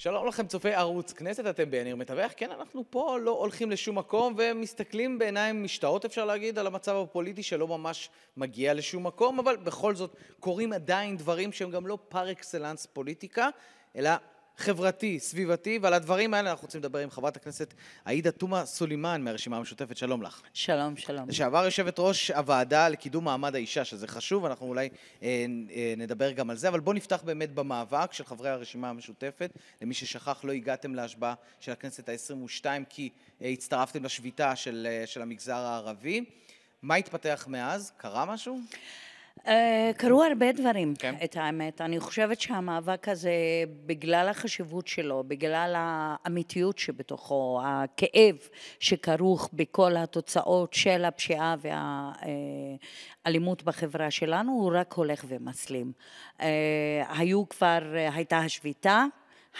שלום לכם, צופי ערוץ כנסת, אתם בעיניר מתווך. כן, אנחנו פה לא הולכים לשום מקום ומסתכלים בעיניים משתאות, אפשר להגיד, על המצב הפוליטי שלא ממש מגיע לשום מקום, אבל בכל זאת קורים עדיין דברים שהם גם לא פר אקסלנס פוליטיקה, אלא חברתי, סביבתי, ועל הדברים האלה אנחנו רוצים לדבר עם חברת הכנסת עאידה תומא סולימאן מהרשימה המשותפת, שלום לך. שלום, שלום. לשעבר יושבת ראש הוועדה לקידום מעמד האישה, שזה חשוב, אנחנו אולי אה, אה, נדבר גם על זה, אבל בואו נפתח באמת במאבק של חברי הרשימה המשותפת. למי ששכח, לא הגעתם להשבעה של הכנסת העשרים ושתיים כי אה, הצטרפתם לשביתה של, אה, של המגזר הערבי. מה התפתח מאז? קרה משהו? אה, קרו הרבה דברים, כן. את האמת. אני חושבת שהמאבק הזה, בגלל החשיבות שלו, בגלל האמיתיות שבתוכו, הכאב שכרוך בכל התוצאות של הפשיעה והאלימות בחברה שלנו, הוא רק הולך ומסלים. אה, היו כבר, אה, הייתה השביתה.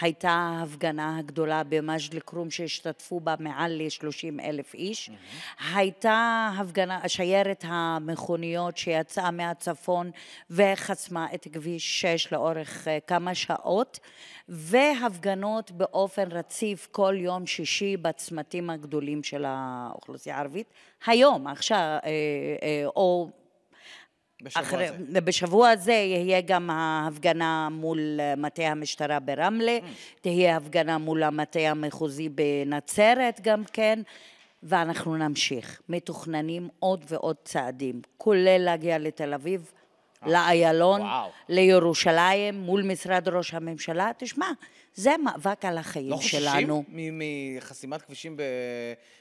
הייתה ההפגנה הגדולה במג'ד אל-כרום שהשתתפו בה מעל ל-30 אלף איש. Mm-hmm. הייתה הפגנה, שיירת המכוניות שיצאה מהצפון וחסמה את כביש 6 לאורך אה, כמה שעות, והפגנות באופן רציף כל יום שישי בצמתים הגדולים של האוכלוסייה הערבית. היום, עכשיו, אה, אה, או בשבוע אחרי, הזה. בשבוע הזה יהיה גם ההפגנה מול אה, מטה המשטרה ברמלה, mm. תהיה הפגנה מול המטה המחוזי בנצרת גם כן, ואנחנו נמשיך. מתוכננים עוד ועוד צעדים, כולל להגיע לתל אביב אה, לאיילון, לירושלים, מול משרד ראש הממשלה. תשמע, זה מאבק על החיים לא שלנו. לא חוששים מחסימת כבישים ב...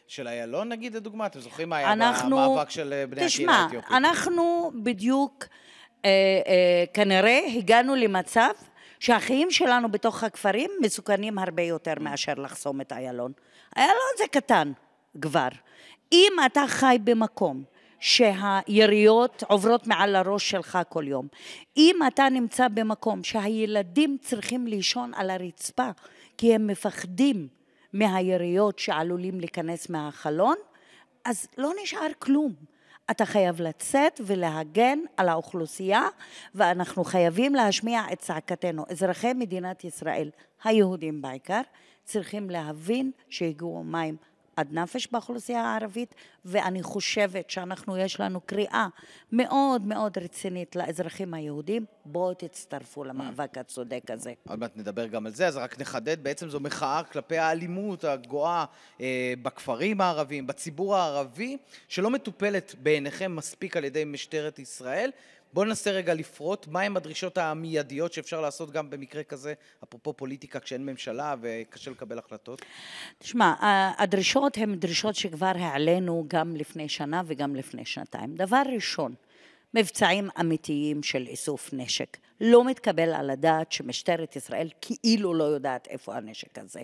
של איילון, נגיד, לדוגמה? אתם זוכרים מה היה אנחנו... המאבק של אה, בני תשמע, הקהילה האתיופית? תשמע, אנחנו בדיוק, אה, אה, כנראה הגענו למצב שהחיים שלנו בתוך הכפרים מסוכנים הרבה יותר mm. מאשר לחסום את איילון. איילון זה קטן כבר. אם אתה חי במקום שהיריות עוברות מעל הראש שלך כל יום. אם אתה נמצא במקום שהילדים צריכים לישון על הרצפה כי הם מפחדים מהיריות שעלולים להיכנס מהחלון, אז לא נשאר כלום. אתה חייב לצאת ולהגן על האוכלוסייה, ואנחנו חייבים להשמיע את צעקתנו. אזרחי מדינת ישראל, היהודים בעיקר, צריכים להבין שהגיעו מים עד נפש באוכלוסייה הערבית, ואני חושבת שאנחנו, יש לנו קריאה מאוד מאוד רצינית לאזרחים היהודים, בואו תצטרפו למאבק הצודק הזה. עוד מעט נדבר גם על זה, אז רק נחדד, בעצם זו מחאה כלפי האלימות הגואה אה, בכפרים הערביים, בציבור הערבי, שלא מטופלת בעיניכם מספיק על ידי משטרת ישראל. בואו ננסה רגע לפרוט מהם הדרישות המיידיות שאפשר לעשות גם במקרה כזה, אפרופו פוליטיקה כשאין ממשלה וקשה לקבל החלטות? תשמע, הדרישות הן דרישות שכבר העלינו גם לפני שנה וגם לפני שנתיים. דבר ראשון, מבצעים אמיתיים של איסוף נשק. לא מתקבל על הדעת שמשטרת ישראל כאילו לא יודעת איפה הנשק הזה.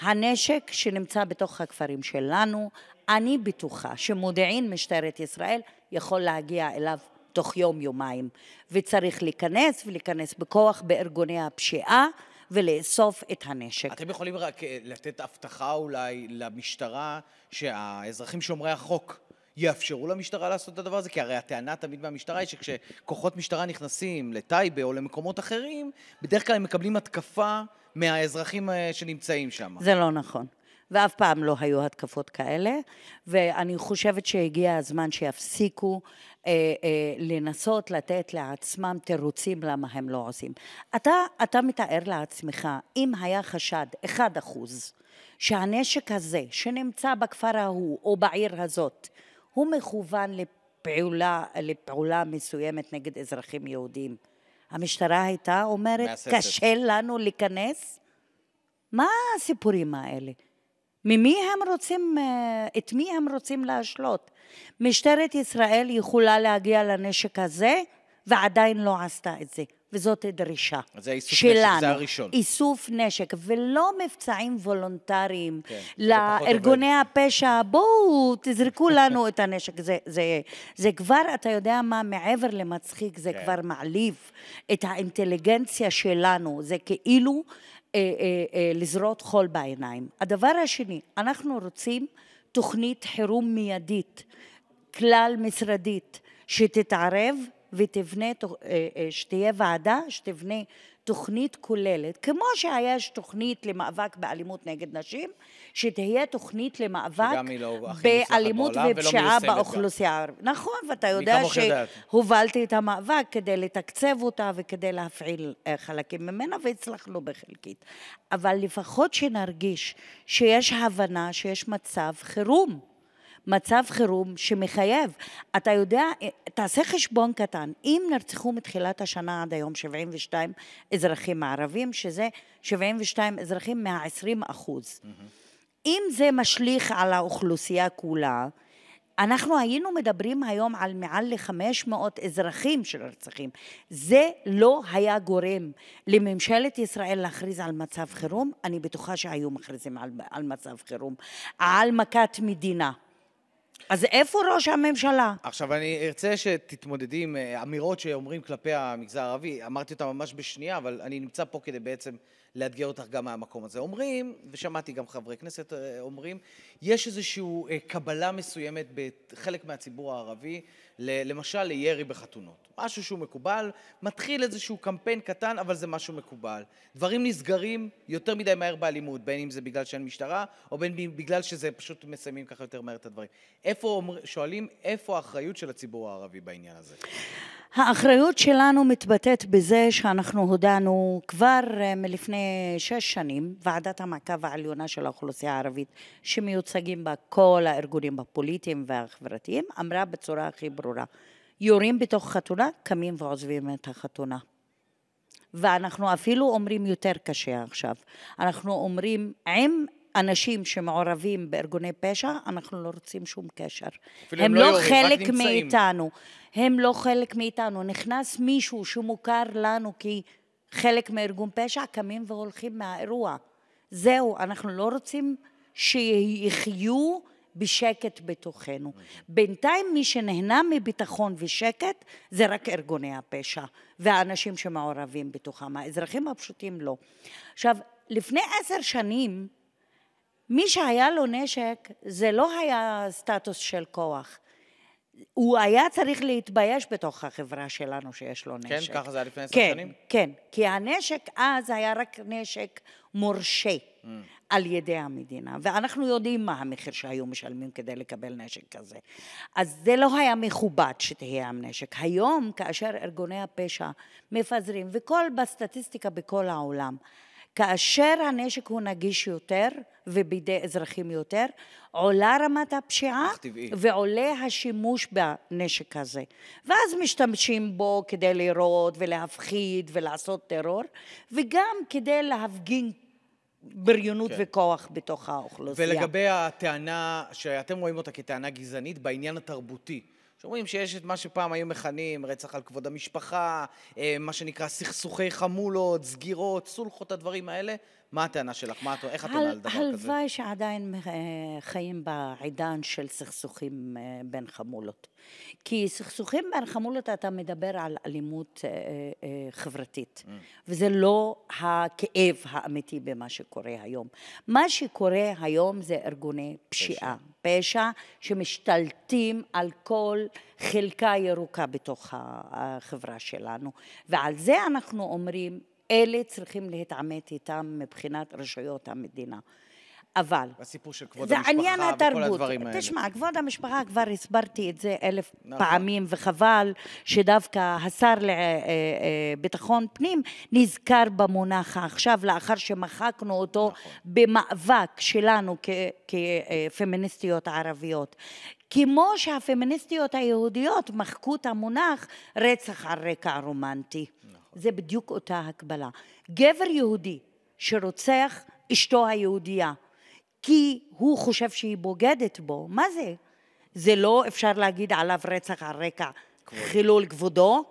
הנשק שנמצא בתוך הכפרים שלנו, אני בטוחה שמודיעין משטרת ישראל יכול להגיע אליו תוך יום-יומיים, וצריך להיכנס ולהיכנס בכוח בארגוני הפשיעה. ולאסוף את הנשק. אתם יכולים רק אה, לתת הבטחה אולי למשטרה שהאזרחים שומרי החוק יאפשרו למשטרה לעשות את הדבר הזה? כי הרי הטענה תמיד מהמשטרה היא שכשכוחות משטרה נכנסים לטייבה או למקומות אחרים, בדרך כלל הם מקבלים התקפה מהאזרחים אה, שנמצאים שם. זה לא נכון. ואף פעם לא היו התקפות כאלה, ואני חושבת שהגיע הזמן שיפסיקו אה, אה, לנסות לתת לעצמם תירוצים למה הם לא עושים. אתה, אתה מתאר לעצמך, אם היה חשד אחוז, שהנשק הזה שנמצא בכפר ההוא או בעיר הזאת, הוא מכוון לפעולה, לפעולה מסוימת נגד אזרחים יהודים. המשטרה הייתה אומרת, מהססת. קשה לנו להיכנס? מה הסיפורים האלה? ממי הם רוצים, אה, את מי הם רוצים להשלות? משטרת ישראל יכולה להגיע לנשק הזה, ועדיין לא עשתה את זה. וזאת דרישה שלנו. זה איסוף שלנו. נשק, זה הראשון. איסוף נשק, ולא מבצעים וולונטריים כן, לארגוני הפשע, בואו תזרקו לנו את הנשק. זה, זה, זה כבר, אתה יודע מה, מעבר למצחיק, זה כן. כבר מעליב את האינטליגנציה שלנו. זה כאילו אה, אה, אה, לזרות חול בעיניים. הדבר השני, אנחנו רוצים תוכנית חירום מיידית, כלל משרדית, שתתערב ותבנה, שתהיה ועדה שתבנה תוכנית כוללת, כמו שיש תוכנית למאבק באלימות נגד נשים, שתהיה תוכנית למאבק לא באלימות ופשיעה באוכלוסייה הערבית. נכון, ואתה יודע שהובלתי את המאבק כדי לתקצב אותה וכדי להפעיל אה, חלקים ממנה, והצלחנו בחלקית. אבל לפחות שנרגיש שיש הבנה שיש מצב חירום. מצב חירום שמחייב. אתה יודע, תעשה חשבון קטן, אם נרצחו מתחילת השנה עד היום 72 אזרחים ערבים, שזה 72 אזרחים מה-20 אחוז. Mm-hmm. אם זה משליך על האוכלוסייה כולה, אנחנו היינו מדברים היום על מעל ל-500 אזרחים שנרצחים. זה לא היה גורם לממשלת ישראל להכריז על מצב חירום, אני בטוחה שהיו מכריזים על, על מצב חירום. על מכת מדינה. אז איפה ראש הממשלה? עכשיו, אני ארצה שתתמודדי עם אה, אמירות שאומרים כלפי המגזר הערבי. אמרתי אותן ממש בשנייה, אבל אני נמצא פה כדי בעצם לאתגר אותך גם מהמקום הזה. אומרים, ושמעתי גם חברי כנסת אה, אומרים, יש איזושהי אה, קבלה מסוימת בחלק מהציבור הערבי, למשל לירי בחתונות. משהו שהוא מקובל, מתחיל איזשהו קמפיין קטן, אבל זה משהו מקובל. דברים נסגרים יותר מדי מהר באלימות, בין אם זה בגלל שאין משטרה, או בין אם בגלל שזה פשוט מסיימים ככה יותר מהר את הדברים. איפה, שואלים, איפה האחריות של הציבור הערבי בעניין הזה? האחריות שלנו מתבטאת בזה שאנחנו הודענו כבר אה, מלפני שש שנים, ועדת המעקב העליונה של האוכלוסייה הערבית, שמיוצגים בה כל הארגונים הפוליטיים והחברתיים, אמרה בצורה הכי ברורה, יורים בתוך חתונה, קמים ועוזבים את החתונה. ואנחנו אפילו אומרים יותר קשה עכשיו, אנחנו אומרים עם אנשים שמעורבים בארגוני פשע, אנחנו לא רוצים שום קשר. הם לא, לא חלק מאיתנו. הם לא חלק מאיתנו. נכנס מישהו שמוכר לנו כחלק מארגון פשע, קמים והולכים מהאירוע. זהו, אנחנו לא רוצים שיחיו בשקט בתוכנו. בינתיים מי שנהנה מביטחון ושקט זה רק ארגוני הפשע והאנשים שמעורבים בתוכם, האזרחים הפשוטים לא. עכשיו, לפני עשר שנים מי שהיה לו נשק, זה לא היה סטטוס של כוח. הוא היה צריך להתבייש בתוך החברה שלנו שיש לו כן, נשק. כן, ככה זה היה לפני עשר כן, שנים? כן, כי הנשק אז היה רק נשק מורשה mm. על ידי המדינה, ואנחנו יודעים מה המחיר שהיו משלמים כדי לקבל נשק כזה. אז זה לא היה מכובד שתהיה עם נשק. היום, כאשר ארגוני הפשע מפזרים, וכל, בסטטיסטיקה בכל העולם, כאשר הנשק הוא נגיש יותר ובידי אזרחים יותר, עולה רמת הפשיעה ועולה השימוש בנשק הזה. ואז משתמשים בו כדי לירות ולהפחיד ולעשות טרור, וגם כדי להפגין בריונות כן. וכוח בתוך האוכלוסייה. ולגבי הטענה שאתם רואים אותה כטענה גזענית בעניין התרבותי, שאומרים שיש את מה שפעם היו מכנים רצח על כבוד המשפחה, אה, מה שנקרא סכסוכי חמולות, סגירות, סולחות, הדברים האלה, מה הטענה שלך? מה, את, איך את עונה על דבר כזה? הלוואי שעדיין אה, חיים בעידן של סכסוכים אה, בין חמולות. כי סכסוכים בין חמולות, אתה מדבר על אלימות אה, חברתית, mm. וזה לא הכאב האמיתי במה שקורה היום. מה שקורה היום זה ארגוני פשיעה, פשע, פשע שמשתלטים על כל חלקה ירוקה בתוך החברה שלנו, ועל זה אנחנו אומרים אלה צריכים להתעמת איתם מבחינת רשויות המדינה. אבל... הסיפור של כבוד המשפחה וכל הדברים האלה. תשמע, כבוד המשפחה, כבר הסברתי את זה אלף נכון. פעמים, וחבל שדווקא השר לביטחון אה, אה, אה, פנים נזכר במונח עכשיו, לאחר שמחקנו אותו נכון. במאבק שלנו כפמיניסטיות ערביות. כמו שהפמיניסטיות היהודיות מחקו את המונח רצח על רקע רומנטי. נכון. זה בדיוק אותה הקבלה. גבר יהודי שרוצח אשתו היהודייה כי הוא חושב שהיא בוגדת בו, מה זה? זה לא אפשר להגיד עליו רצח על רקע כבוד. חילול כבודו.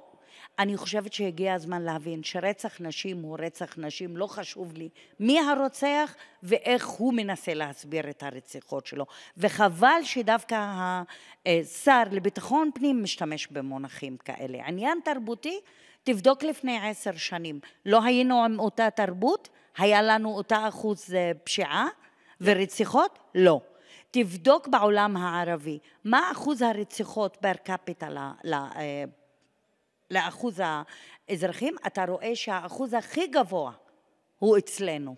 אני חושבת שהגיע הזמן להבין שרצח נשים הוא רצח נשים, לא חשוב לי מי הרוצח ואיך הוא מנסה להסביר את הרציחות שלו. וחבל שדווקא השר אה, לביטחון פנים משתמש במונחים כאלה. עניין תרבותי תבדוק לפני עשר שנים, לא היינו עם אותה תרבות? היה לנו אותה אחוז אה, פשיעה ורציחות? לא. תבדוק בעולם הערבי, מה אחוז הרציחות פר קפיטה ל, ל, אה, לאחוז האזרחים? אתה רואה שהאחוז הכי גבוה הוא אצלנו.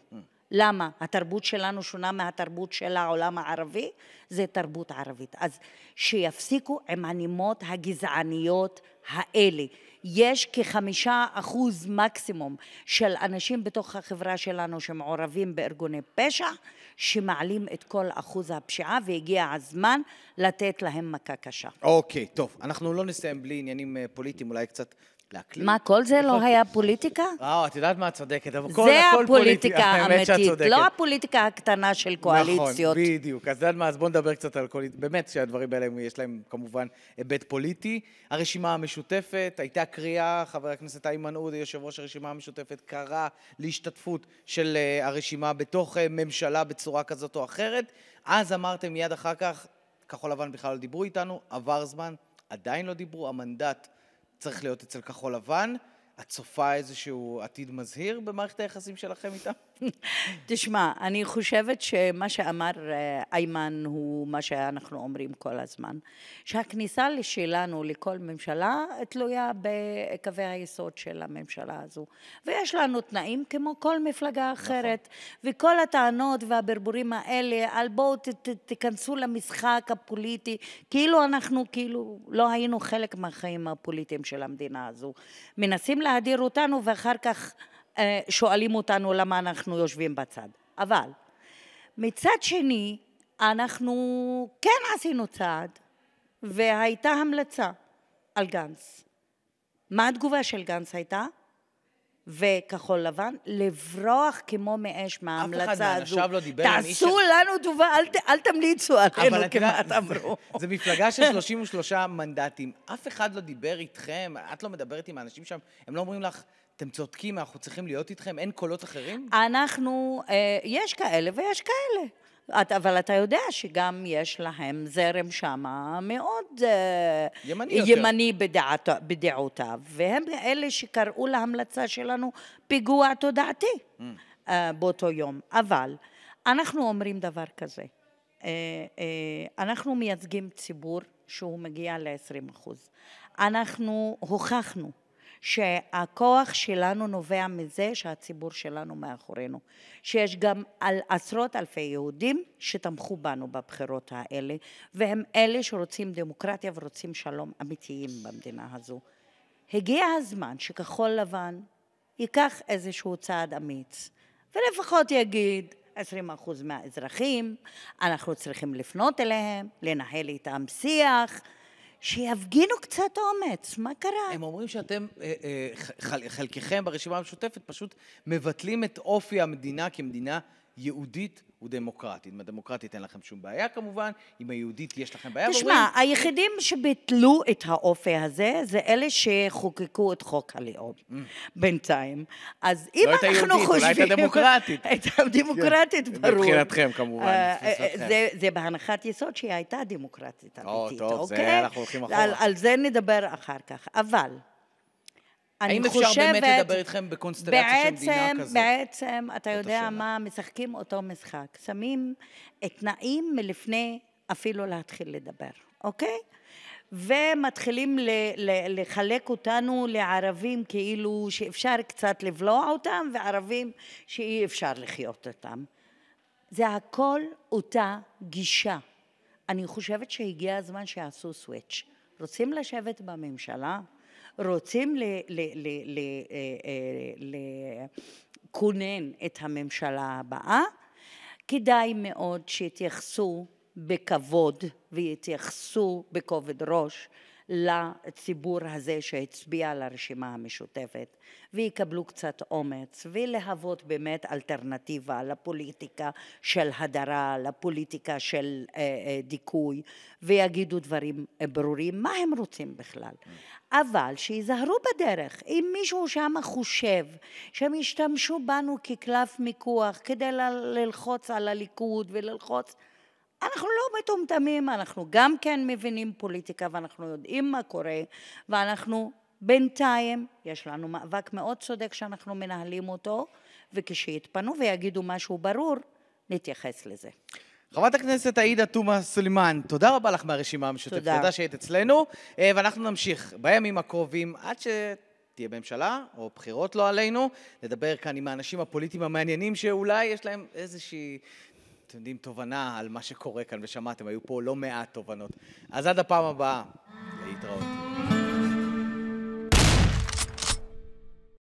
למה? התרבות שלנו שונה מהתרבות של העולם הערבי? זה תרבות ערבית. אז שיפסיקו עם הנימות הגזעניות האלה. יש כחמישה אחוז מקסימום של אנשים בתוך החברה שלנו שמעורבים בארגוני פשע, שמעלים את כל אחוז הפשיעה, והגיע הזמן לתת להם מכה קשה. אוקיי, טוב. אנחנו לא נסיים בלי עניינים אה, פוליטיים, אולי קצת להקליט. מה, כל זה לא היה פוליטיקה? וואו, את יודעת מה, את צודקת, אבל כל הכל פוליטי. זה הפוליטיקה האמיתית, לא הפוליטיקה הקטנה של נכון, קואליציות. נכון, בדיוק. אז את יודעת מה, אז בואו נדבר קצת על כל... באמת שהדברים האלה, יש להם כמובן היבט פוליטי. הרשימה המשותפת, הייתה קריאה, חבר הכנסת איימן עודה, יושב ראש הרשימה המשותפת, קרא להשתתפות של אה, הרשימה בתוך אה, ממשלה בצורה כזאת או אחרת. אז אמרתם מיד אחר כך, כחול לבן בכלל לא דיברו איתנו, עבר זמן, עדיין לא דיברו, המנדט... צריך להיות אצל כחול לבן? את צופה איזשהו עתיד מזהיר במערכת היחסים שלכם איתם? תשמע, אני חושבת שמה שאמר אה, איימן הוא מה שאנחנו אומרים כל הזמן, שהכניסה שלנו לכל ממשלה תלויה בקווי היסוד של הממשלה הזו, ויש לנו תנאים כמו כל מפלגה נכון. אחרת, נכון. וכל הטענות והברבורים האלה על בואו תיכנסו למשחק הפוליטי, כאילו אנחנו כאילו לא היינו חלק מהחיים הפוליטיים של המדינה הזו. מנסים להדיר אותנו ואחר כך אה, שואלים אותנו למה אנחנו יושבים בצד. אבל מצד שני, אנחנו כן עשינו צעד, והייתה המלצה על גנץ. מה התגובה של גנץ הייתה? וכחול לבן, לברוח כמו מאש מההמלצה הזו. אף אחד מאנשיו לא דיבר עם איש... תעשו לנו טובה, אל, אל תמליצו עלינו, כמעט אמרו. זו מפלגה של 33 מנדטים. אף אחד לא דיבר איתכם, את לא מדברת עם האנשים שם, הם לא אומרים לך... אתם צודקים, אנחנו צריכים להיות איתכם? אין קולות אחרים? אנחנו, אה, יש כאלה ויש כאלה. את, אבל אתה יודע שגם יש להם זרם שמה מאוד אה, ימני, ימני בדעת, בדעותיו, והם אלה שקראו להמלצה שלנו פיגוע תודעתי mm. uh, באותו יום. אבל אנחנו אומרים דבר כזה, uh, uh, אנחנו מייצגים ציבור שהוא מגיע ל-20 אנחנו הוכחנו שהכוח שלנו נובע מזה שהציבור שלנו מאחורינו. שיש גם על עשרות אלפי יהודים שתמכו בנו בבחירות האלה, והם אלה שרוצים דמוקרטיה ורוצים שלום אמיתיים במדינה הזו. הגיע הזמן שכחול לבן ייקח איזשהו צעד אמיץ, ולפחות יגיד, 20% מהאזרחים, אנחנו צריכים לפנות אליהם, לנהל איתם שיח, שיפגינו קצת אומץ, מה קרה? הם אומרים שאתם, אה, אה, חלקכם ברשימה המשותפת, פשוט מבטלים את אופי המדינה כמדינה יהודית ודמוקרטית. עם הדמוקרטית אין לכם שום בעיה כמובן, עם היהודית יש לכם בעיה. תשמע, ואומרים... היחידים שביטלו את האופי הזה, זה אלה שחוקקו את חוק הלאום mm. בינתיים. אז לא אם לא אנחנו היהודית, חושבים... לא את היהודית, אולי את הדמוקרטית. את הדמוקרטית, כן, ברור. מבחינתכם כמובן, אה, אה, זה, זה בהנחת יסוד שהיא הייתה דמוקרטית אמיתית, אוקיי? טוב, זה אוקיי? אנחנו הולכים אחורה. על, על זה נדבר אחר כך. אבל... אני האם חושבת... האם אפשר באמת לדבר איתכם בקונסטלציה בעצם, של מדינה כזאת? בעצם, אתה יודע השאלה. מה, משחקים אותו משחק. שמים תנאים מלפני אפילו להתחיל לדבר, אוקיי? ומתחילים ל, ל, לחלק אותנו לערבים כאילו שאפשר קצת לבלוע אותם וערבים שאי אפשר לחיות אותם. זה הכל אותה גישה. אני חושבת שהגיע הזמן שיעשו סוויץ'. רוצים לשבת בממשלה? רוצים אה, אה, לכונן את הממשלה הבאה, כדאי מאוד שיתייחסו בכבוד ויתייחסו בכובד ראש לציבור הזה שהצביע לרשימה המשותפת ויקבלו קצת אומץ ולהוות באמת אלטרנטיבה לפוליטיקה של הדרה, לפוליטיקה של אה, אה, דיכוי ויגידו דברים אה, ברורים מה הם רוצים בכלל mm. אבל שיזהרו בדרך. אם מישהו שם חושב שהם ישתמשו בנו כקלף מיקוח כדי ללחוץ על הליכוד וללחוץ אנחנו לא מטומטמים, אנחנו גם כן מבינים פוליטיקה ואנחנו יודעים מה קורה, ואנחנו בינתיים, יש לנו מאבק מאוד צודק שאנחנו מנהלים אותו, וכשיתפנו ויגידו משהו ברור, נתייחס לזה. חברת הכנסת עאידה תומא סלימאן, תודה רבה לך מהרשימה המשותפת. תודה. תודה שהיית אצלנו, אה, ואנחנו נמשיך בימים הקרובים עד ש... תהיה בממשלה, או בחירות לא עלינו, לדבר כאן עם האנשים הפוליטיים המעניינים שאולי יש להם איזושהי אתם יודעים, תובנה על מה שקורה כאן, ושמעתם, היו פה לא מעט תובנות. אז עד הפעם הבאה, להתראות.